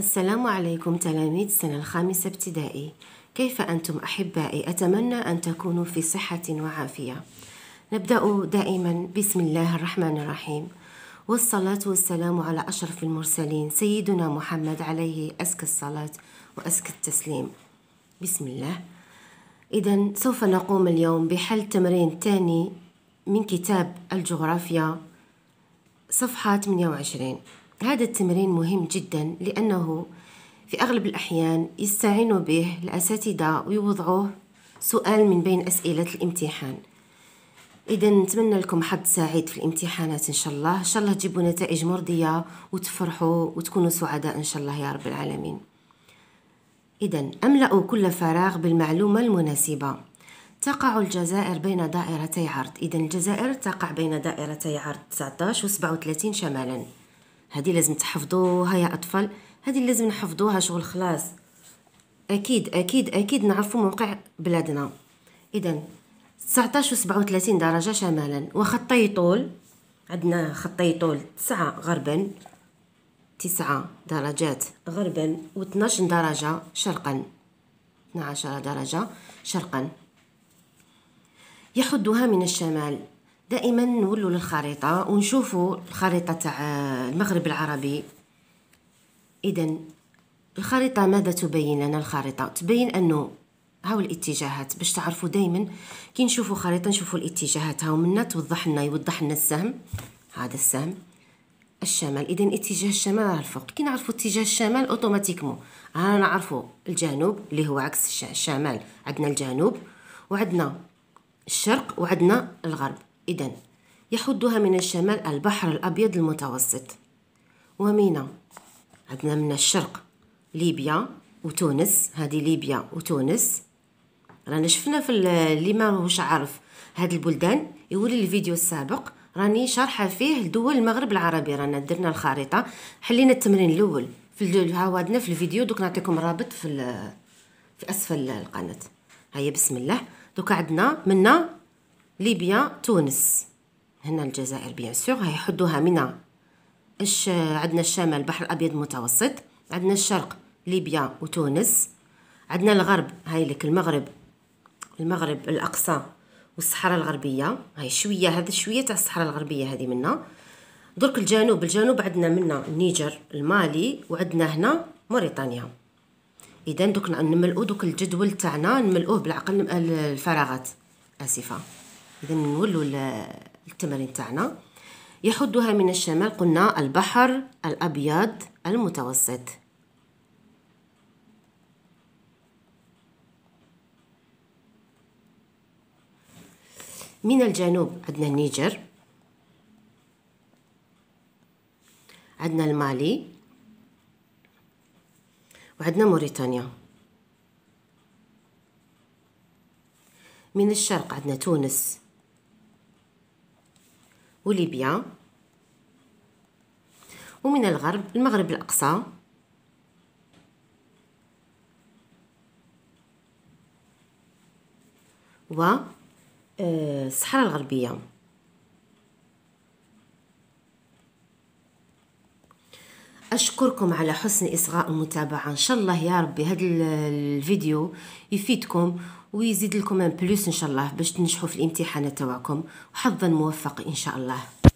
السلام عليكم تلاميذ السنة الخامسة ابتدائي كيف أنتم أحبائي أتمنى أن تكونوا في صحة وعافية نبدأ دائما بسم الله الرحمن الرحيم والصلاة والسلام على أشرف المرسلين سيدنا محمد عليه أزكى الصلاة وأزكى التسليم بسم الله إذا سوف نقوم اليوم بحل تمرين تاني من كتاب الجغرافيا صفحة 28 هذا التمرين مهم جدا لأنه في أغلب الأحيان يستعينوا به الأساتذة ويوضعوه سؤال من بين أسئلة الامتحان إذا نتمنى لكم حظ سعيد في الامتحانات إن شاء الله إن شاء الله تجيبوا نتائج مرضية وتفرحوا وتكونوا سعداء إن شاء الله يا رب العالمين إذا أملأوا كل فراغ بالمعلومة المناسبة تقع الجزائر بين دائرتي عرض إذا الجزائر تقع بين دائرتي عرض 19 و 37 شمالاً هذه لازم تحفظوها يا اطفال هذه لازم نحفظوها شغل خلاص اكيد اكيد اكيد نعرفوا موقع بلادنا اذا 19 و 37 درجه شمالا وخطي طول عندنا خطي طول 9 غربا 9 درجات غربا و 12 درجه شرقا 12 درجه شرقا يحدها من الشمال دائما نولوا للخريطه ونشوفوا الخريطه تاع المغرب العربي اذا الخريطه ماذا تبين لنا الخريطه تبين انه هاو الاتجاهات باش تعرفوا دائما كي نشوفوا خريطه نشوفوا الاتجاهات هاو منا توضح لنا يوضح لنا السهم هذا السهم الشمال اذا اتجاه الشمال راه الفوق كي نعرفوا اتجاه الشمال اوتوماتيكمون ها نعرفوا الجنوب اللي هو عكس الشمال عندنا الجنوب وعندنا الشرق وعندنا الغرب إذا يحدها من الشمال البحر الأبيض المتوسط ومينا عندنا من الشرق ليبيا وتونس هذه ليبيا وتونس رانا شفنا في اللي ماهوش عارف هاد البلدان يولي الفيديو السابق راني شارحه فيه دول المغرب العربي رانا درنا الخريطه حلينا التمرين الاول في عوضنا في الفيديو دوك نعطيكم رابط في في اسفل القناه هيا بسم الله دوك عندنا منا ليبيا تونس هنا الجزائر بيان سور هي حدوها من اش عندنا الشمال البحر الابيض المتوسط عندنا الشرق ليبيا وتونس عندنا الغرب هاي لك المغرب المغرب الاقصى والصحراء الغربيه هاي شويه هذا شويه تاع الصحراء الغربيه هذه منا درك الجنوب الجنوب عندنا منا النيجر المالي وعندنا هنا موريتانيا اذا دوك نملؤ دوك الجدول تاعنا نملؤوه بالعقل الفراغات اسفه اذا نولوا التمرين تاعنا يحدها من الشمال قلنا البحر الابيض المتوسط من الجنوب عندنا النيجر عندنا المالي وعندنا موريتانيا من الشرق عندنا تونس وليبيا ومن الغرب المغرب الأقصى و آه، الصحراء الغربيه اشكركم على حسن اصغاء المتابعه ان شاء الله يا ربي هذا الفيديو يفيدكم ويزيد لكم ان بلوس ان شاء الله باش تنجحوا في الامتحانات تاعكم وحظا موفق ان شاء الله